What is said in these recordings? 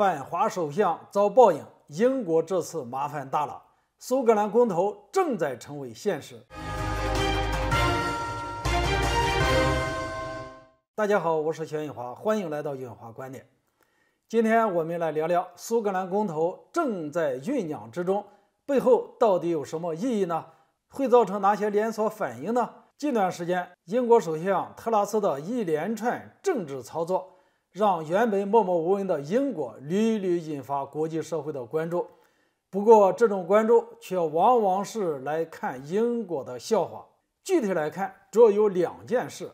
反华首相遭报应，英国这次麻烦大了。苏格兰公投正在成为现实。大家好，我是小宇华，欢迎来到远华观点。今天我们来聊聊苏格兰公投正在酝酿之中，背后到底有什么意义呢？会造成哪些连锁反应呢？近段时间，英国首相特拉斯的一连串政治操作。让原本默默无闻的英国屡屡引发国际社会的关注，不过这种关注却往往是来看英国的笑话。具体来看，主要有两件事：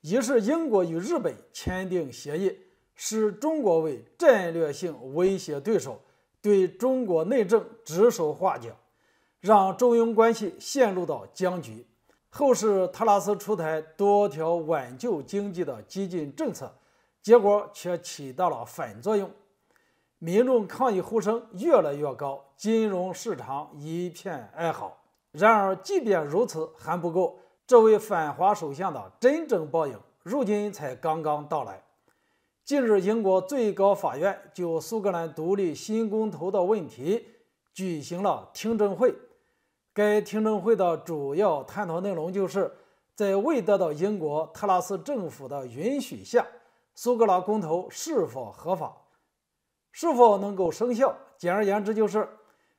一是英国与日本签订协议，使中国为战略性威胁对手，对中国内政指手画脚，让中英关系陷入到僵局；后是特拉斯出台多条挽救经济的激进政策。结果却起到了反作用，民众抗议呼声越来越高，金融市场一片哀嚎。然而，即便如此还不够，这位反华首相的真正报应，如今才刚刚到来。近日，英国最高法院就苏格兰独立新公投的问题举行了听证会。该听证会的主要探讨内容，就是在未得到英国特拉斯政府的允许下。苏格兰公投是否合法，是否能够生效？简而言之，就是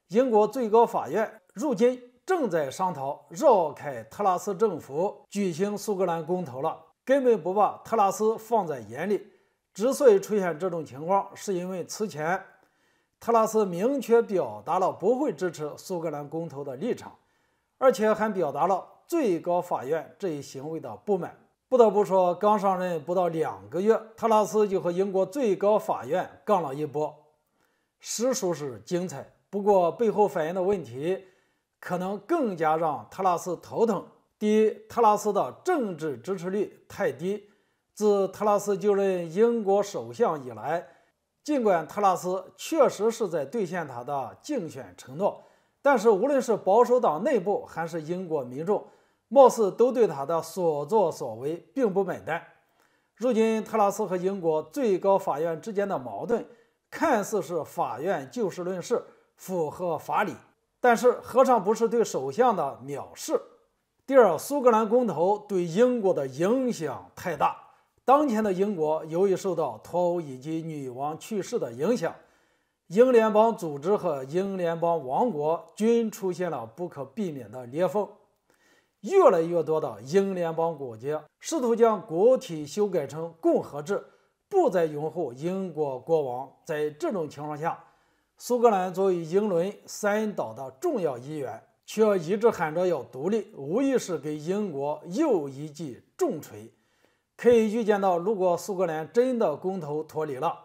英国最高法院如今正在商讨绕开特拉斯政府举行苏格兰公投了，根本不把特拉斯放在眼里。之所以出现这种情况，是因为此前特拉斯明确表达了不会支持苏格兰公投的立场，而且还表达了最高法院这一行为的不满。不得不说，刚上任不到两个月，特拉斯就和英国最高法院杠了一波，实属是精彩。不过，背后反映的问题可能更加让特拉斯头疼。第一，特拉斯的政治支持率太低。自特拉斯就任英国首相以来，尽管特拉斯确实是在兑现他的竞选承诺，但是无论是保守党内部还是英国民众，貌似都对他的所作所为并不买单。如今，特拉斯和英国最高法院之间的矛盾，看似是法院就事论事，符合法理，但是何尝不是对首相的藐视？第二，苏格兰公投对英国的影响太大。当前的英国，由于受到脱欧以及女王去世的影响，英联邦组织和英联邦王国均出现了不可避免的裂缝。越来越多的英联邦国家试图将国体修改成共和制，不再拥护英国国王。在这种情况下，苏格兰作为英伦三岛的重要一员，却一直喊着要独立，无疑是给英国又一记重锤。可以预见到，如果苏格兰真的公投脱离了，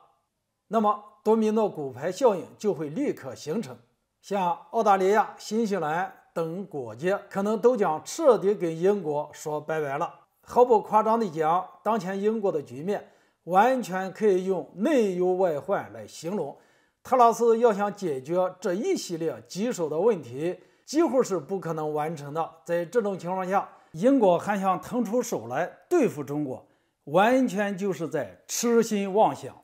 那么多米诺骨牌效应就会立刻形成，像澳大利亚、新西兰。等国界可能都将彻底跟英国说拜拜了。毫不夸张地讲，当前英国的局面，完全可以用内忧外患来形容。特拉斯要想解决这一系列棘手的问题，几乎是不可能完成的。在这种情况下，英国还想腾出手来对付中国，完全就是在痴心妄想。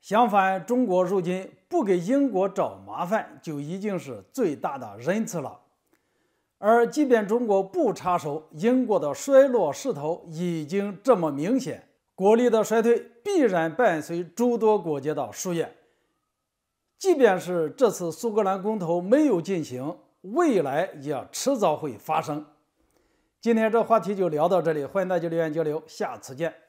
相反，中国如今不给英国找麻烦，就已经是最大的仁慈了。而即便中国不插手，英国的衰落势头已经这么明显，国力的衰退必然伴随诸多国家的输液。即便是这次苏格兰公投没有进行，未来也迟早会发生。今天这话题就聊到这里，欢迎大家留言交流，下次见。